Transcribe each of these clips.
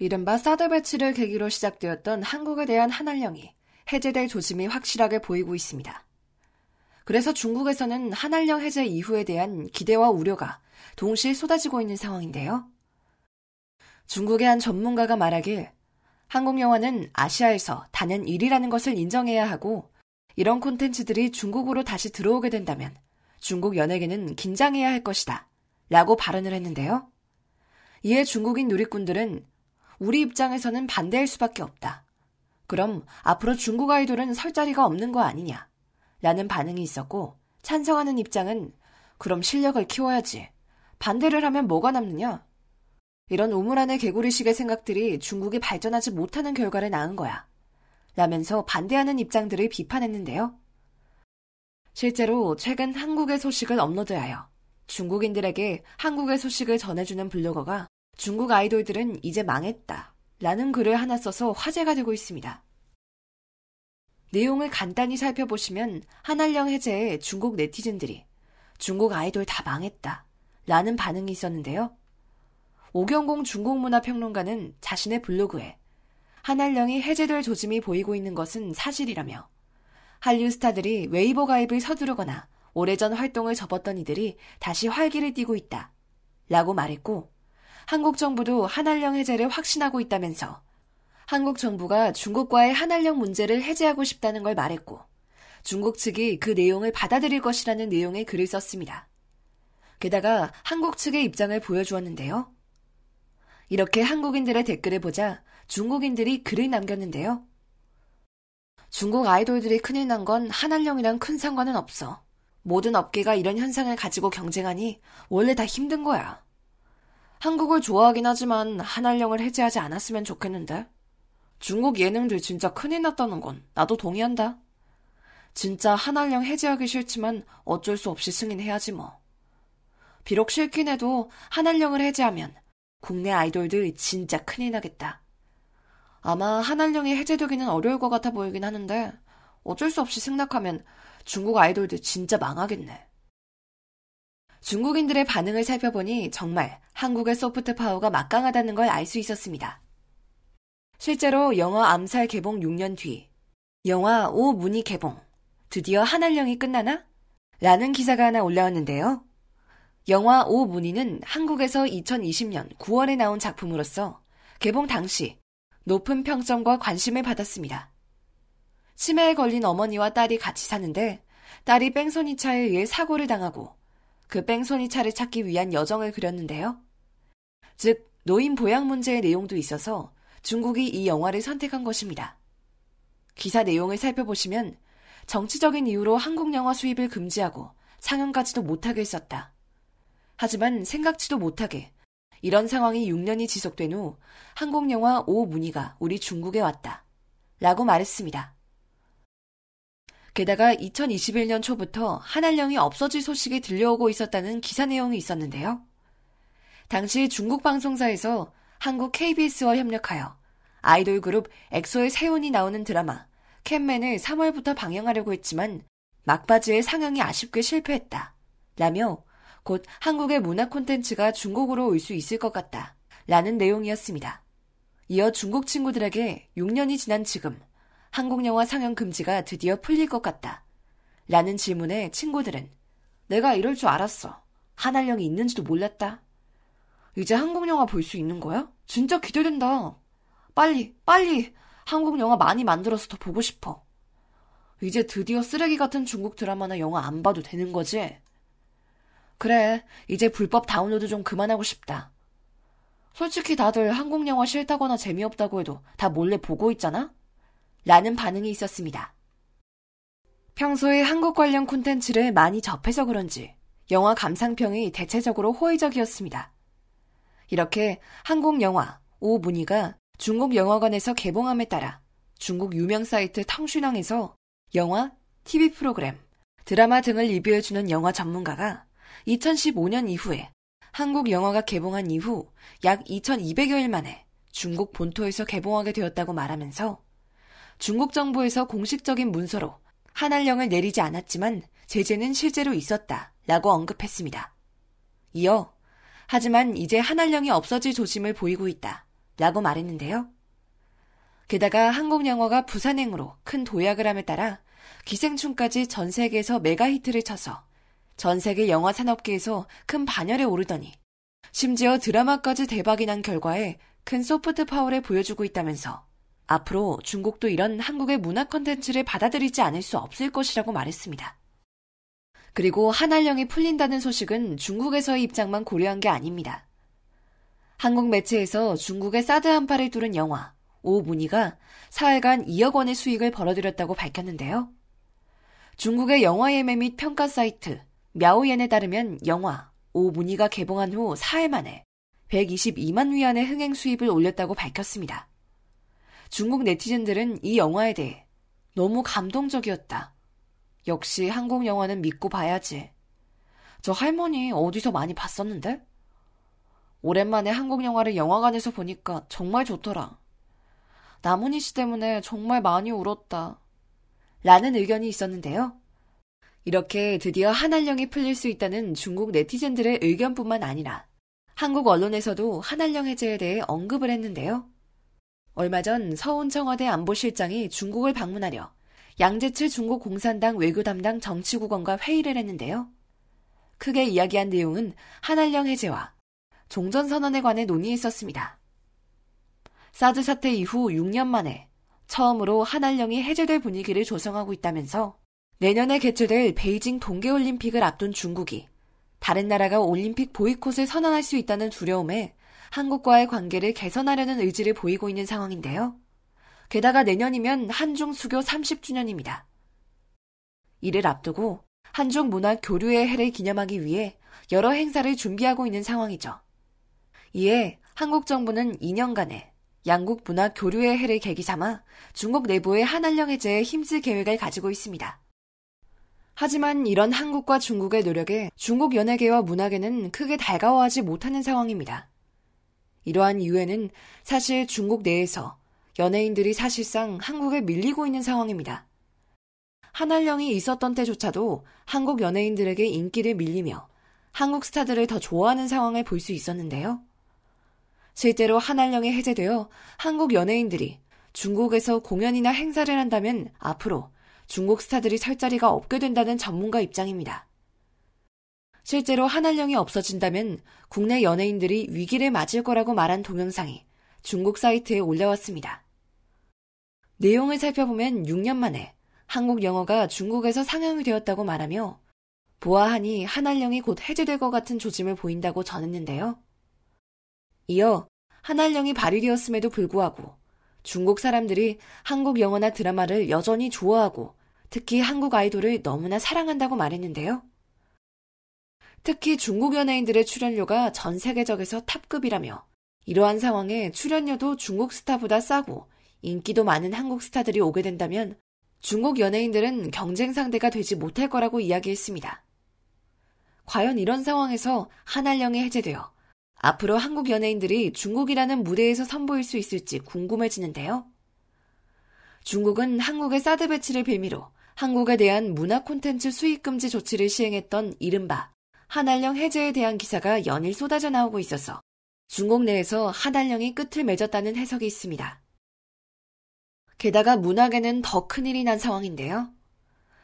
이른바 사드 배치를 계기로 시작되었던 한국에 대한 한알령이 해제될 조짐이 확실하게 보이고 있습니다. 그래서 중국에서는 한알령 해제 이후에 대한 기대와 우려가 동시에 쏟아지고 있는 상황인데요. 중국의 한 전문가가 말하길 한국 영화는 아시아에서 단연 1위라는 것을 인정해야 하고 이런 콘텐츠들이 중국으로 다시 들어오게 된다면 중국 연예계는 긴장해야 할 것이다. 라고 발언을 했는데요. 이에 중국인 누리꾼들은 우리 입장에서는 반대할 수밖에 없다. 그럼 앞으로 중국 아이돌은 설 자리가 없는 거 아니냐. 라는 반응이 있었고 찬성하는 입장은 그럼 실력을 키워야지. 반대를 하면 뭐가 남느냐? 이런 우물 안의 개구리식의 생각들이 중국이 발전하지 못하는 결과를 낳은 거야. 라면서 반대하는 입장들을 비판했는데요. 실제로 최근 한국의 소식을 업로드하여 중국인들에게 한국의 소식을 전해주는 블로거가 중국 아이돌들은 이제 망했다. 라는 글을 하나 써서 화제가 되고 있습니다. 내용을 간단히 살펴보시면 한한령 해제에 중국 네티즌들이 중국 아이돌 다 망했다. 라는 반응이 있었는데요. 오경공 중국문화평론가는 자신의 블로그에 한한령이 해제될 조짐이 보이고 있는 것은 사실이라며 한류 스타들이 웨이보 가입을 서두르거나 오래전 활동을 접었던 이들이 다시 활기를 띠고 있다. 라고 말했고 한국 정부도 한한령 해제를 확신하고 있다면서 한국 정부가 중국과의 한한령 문제를 해제하고 싶다는 걸 말했고 중국 측이 그 내용을 받아들일 것이라는 내용의 글을 썼습니다. 게다가 한국 측의 입장을 보여주었는데요. 이렇게 한국인들의 댓글을 보자 중국인들이 글을 남겼는데요. 중국 아이돌들이 큰일 난 건 한한령이랑 큰 상관은 없어. 모든 업계가 이런 현상을 가지고 경쟁하니 원래 다 힘든 거야. 한국을 좋아하긴 하지만 한한령을 해제하지 않았으면 좋겠는데. 중국 예능들 진짜 큰일 났다는 건 나도 동의한다. 진짜 한한령 해제하기 싫지만 어쩔 수 없이 승인해야지 뭐. 비록 싫긴 해도 한한령을 해제하면 국내 아이돌들 이 진짜 큰일 나겠다. 아마 한한령이 해제되기는 어려울 것 같아 보이긴 하는데 어쩔 수 없이 승낙하면 중국 아이돌들 진짜 망하겠네. 중국인들의 반응을 살펴보니 정말 한국의 소프트 파워가 막강하다는 걸 알 수 있었습니다. 실제로 영화 암살 개봉 6년 뒤, 영화 오 문이 개봉, 드디어 한알령이 끝나나? 라는 기사가 하나 올라왔는데요. 영화 오 문이는 한국에서 2020년 9월에 나온 작품으로서 개봉 당시 높은 평점과 관심을 받았습니다. 치매에 걸린 어머니와 딸이 같이 사는데 딸이 뺑소니 차에 의해 사고를 당하고 그 뺑소니차를 찾기 위한 여정을 그렸는데요. 즉, 노인 보양 문제의 내용도 있어서 중국이 이 영화를 선택한 것입니다. 기사 내용을 살펴보시면 정치적인 이유로 한국 영화 수입을 금지하고 상영까지도 못하게 했었다. 하지만 생각지도 못하게 이런 상황이 6년이 지속된 후 한국 영화 오문의가 우리 중국에 왔다. 라고 말했습니다. 게다가 2021년 초부터 한한령이 없어질 소식이 들려오고 있었다는 기사 내용이 있었는데요. 당시 중국 방송사에서 한국 KBS와 협력하여 아이돌 그룹 엑소의 세훈이 나오는 드라마 캔맨을 3월부터 방영하려고 했지만 막바지의 상영이 아쉽게 실패했다. 라며 곧 한국의 문화 콘텐츠가 중국으로 올 수 있을 것 같다. 라는 내용이었습니다. 이어 중국 친구들에게 6년이 지난 지금 한국 영화 상영 금지가 드디어 풀릴 것 같다. 라는 질문에 친구들은 내가 이럴 줄 알았어. 한할령이 있는지도 몰랐다. 이제 한국 영화 볼 수 있는 거야? 진짜 기대된다. 빨리, 빨리! 한국 영화 많이 만들어서 더 보고 싶어. 이제 드디어 쓰레기 같은 중국 드라마나 영화 안 봐도 되는 거지? 그래, 이제 불법 다운로드 좀 그만하고 싶다. 솔직히 다들 한국 영화 싫다거나 재미없다고 해도 다 몰래 보고 있잖아? 라는 반응이 있었습니다. 평소에 한국 관련 콘텐츠를 많이 접해서 그런지 영화 감상평이 대체적으로 호의적이었습니다. 이렇게 한국 영화 오 문희가 중국 영화관에서 개봉함에 따라 중국 유명 사이트 텅슈낭에서 영화, TV 프로그램, 드라마 등을 리뷰해주는 영화 전문가가 2015년 이후에 한국 영화가 개봉한 이후 약 2200여일 만에 중국 본토에서 개봉하게 되었다고 말하면서 중국 정부에서 공식적인 문서로 한한령을 내리지 않았지만 제재는 실제로 있었다 라고 언급했습니다. 이어 하지만 이제 한한령이 없어질 조짐을 보이고 있다 라고 말했는데요. 게다가 한국영화가 부산행으로 큰 도약을 함에 따라 기생충까지 전 세계에서 메가 히트를 쳐서 전 세계 영화 산업계에서 큰 반열에 오르더니 심지어 드라마까지 대박이 난 결과에 큰 소프트 파워를 보여주고 있다면서 앞으로 중국도 이런 한국의 문화 컨텐츠를 받아들이지 않을 수 없을 것이라고 말했습니다. 그리고 한한령이 풀린다는 소식은 중국에서의 입장만 고려한 게 아닙니다. 한국 매체에서 중국의 사드 한파를 뚫은 영화 오문희가 사흘간 2억 원의 수익을 벌어들였다고 밝혔는데요. 중국의 영화 예매 및 평가 사이트 м 오옌에 따르면 영화 오문희가 개봉한 후 4일 만에 122만 위안의 흥행 수입을 올렸다고 밝혔습니다. 중국 네티즌들은 이 영화에 대해 너무 감동적이었다. 역시 한국 영화는 믿고 봐야지. 저 할머니 어디서 많이 봤었는데? 오랜만에 한국 영화를 영화관에서 보니까 정말 좋더라. 나문희 씨 때문에 정말 많이 울었다. 라는 의견이 있었는데요. 이렇게 드디어 한한령이 풀릴 수 있다는 중국 네티즌들의 의견뿐만 아니라 한국 언론에서도 한한령 해제에 대해 언급을 했는데요. 얼마 전 서훈 청와대 안보실장이 중국을 방문하려 양재츠 중국 공산당 외교 담당 정치국원과 회의를 했는데요. 크게 이야기한 내용은 한한령 해제와 종전선언에 관해 논의했었습니다. 사드 사태 이후 6년 만에 처음으로 한한령이 해제될 분위기를 조성하고 있다면서 내년에 개최될 베이징 동계올림픽을 앞둔 중국이 다른 나라가 올림픽 보이콧을 선언할 수 있다는 두려움에 한국과의 관계를 개선하려는 의지를 보이고 있는 상황인데요. 게다가 내년이면 한중 수교 30주년입니다. 이를 앞두고 한중 문화 교류의 해를 기념하기 위해 여러 행사를 준비하고 있는 상황이죠. 이에 한국 정부는 2년간의 양국 문화 교류의 해를 계기 삼아 중국 내부의 한한령 해제에 힘쓸 계획을 가지고 있습니다. 하지만 이런 한국과 중국의 노력에 중국 연예계와 문화계는 크게 달가워하지 못하는 상황입니다. 이러한 이유에는 사실 중국 내에서 연예인들이 사실상 한국에 밀리고 있는 상황입니다. 한한령이 있었던 때조차도 한국 연예인들에게 인기를 밀리며 한국 스타들을 더 좋아하는 상황을 볼 수 있었는데요. 실제로 한한령이 해제되어 한국 연예인들이 중국에서 공연이나 행사를 한다면 앞으로 중국 스타들이 설 자리가 없게 된다는 전문가 입장입니다. 실제로 한한령이 없어진다면 국내 연예인들이 위기를 맞을 거라고 말한 동영상이 중국 사이트에 올라왔습니다. 내용을 살펴보면 6년 만에 한국 영어가 중국에서 상영이 되었다고 말하며 보아하니 한한령이 곧 해제될 것 같은 조짐을 보인다고 전했는데요. 이어 한한령이 발휘되었음에도 불구하고 중국 사람들이 한국 영어나 드라마를 여전히 좋아하고 특히 한국 아이돌을 너무나 사랑한다고 말했는데요. 특히 중국 연예인들의 출연료가 전 세계적에서 탑급이라며 이러한 상황에 출연료도 중국 스타보다 싸고 인기도 많은 한국 스타들이 오게 된다면 중국 연예인들은 경쟁 상대가 되지 못할 거라고 이야기했습니다. 과연 이런 상황에서 한알령이 해제되어 앞으로 한국 연예인들이 중국이라는 무대에서 선보일 수 있을지 궁금해지는데요. 중국은 한국의 사드 배치를 빌미로 한국에 대한 문화 콘텐츠 수입 금지 조치를 시행했던 이른바 한한령 해제에 대한 기사가 연일 쏟아져 나오고 있어서 중국 내에서 한한령이 끝을 맺었다는 해석이 있습니다. 게다가 문학에는 더 큰일이 난 상황인데요.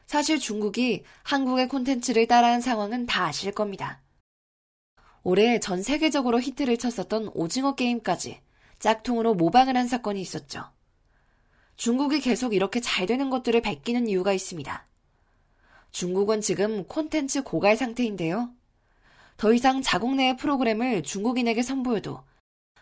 사실 중국이 한국의 콘텐츠를 따라한 상황은 다 아실 겁니다. 올해 전 세계적으로 히트를 쳤었던 오징어 게임까지 짝퉁으로 모방을 한 사건이 있었죠. 중국이 계속 이렇게 잘 되는 것들을 베끼는 이유가 있습니다. 중국은 지금 콘텐츠 고갈 상태인데요. 더 이상 자국 내의 프로그램을 중국인에게 선보여도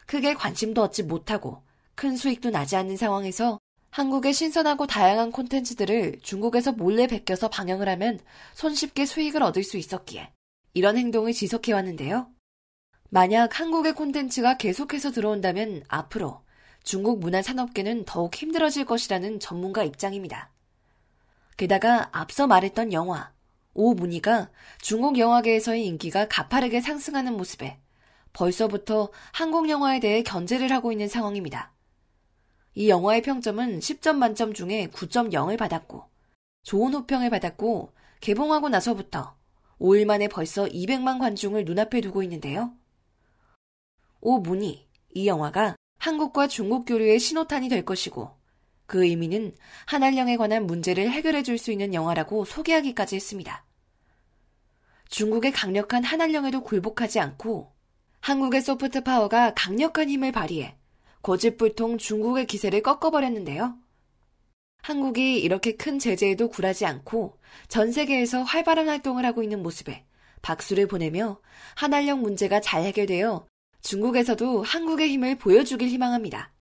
크게 관심도 얻지 못하고 큰 수익도 나지 않는 상황에서 한국의 신선하고 다양한 콘텐츠들을 중국에서 몰래 베껴서 방영을 하면 손쉽게 수익을 얻을 수 있었기에 이런 행동을 지속해 왔는데요. 만약 한국의 콘텐츠가 계속해서 들어온다면 앞으로 중국 문화 산업계는 더욱 힘들어질 것이라는 전문가 입장입니다. 게다가 앞서 말했던 영화, 오 문희가 중국 영화계에서의 인기가 가파르게 상승하는 모습에 벌써부터 한국 영화에 대해 견제를 하고 있는 상황입니다. 이 영화의 평점은 10점 만점 중에 9.0을 받았고 좋은 호평을 받았고 개봉하고 나서부터 5일 만에 벌써 200만 관중을 눈앞에 두고 있는데요. 오 문희, 이 영화가 한국과 중국 교류의 신호탄이 될 것이고 그 의미는 한한령에 관한 문제를 해결해 줄 수 있는 영화라고 소개하기까지 했습니다. 중국의 강력한 한한령에도 굴복하지 않고 한국의 소프트 파워가 강력한 힘을 발휘해 거짓불통 중국의 기세를 꺾어버렸는데요. 한국이 이렇게 큰 제재에도 굴하지 않고 전 세계에서 활발한 활동을 하고 있는 모습에 박수를 보내며 한한령 문제가 잘 해결되어 중국에서도 한국의 힘을 보여주길 희망합니다.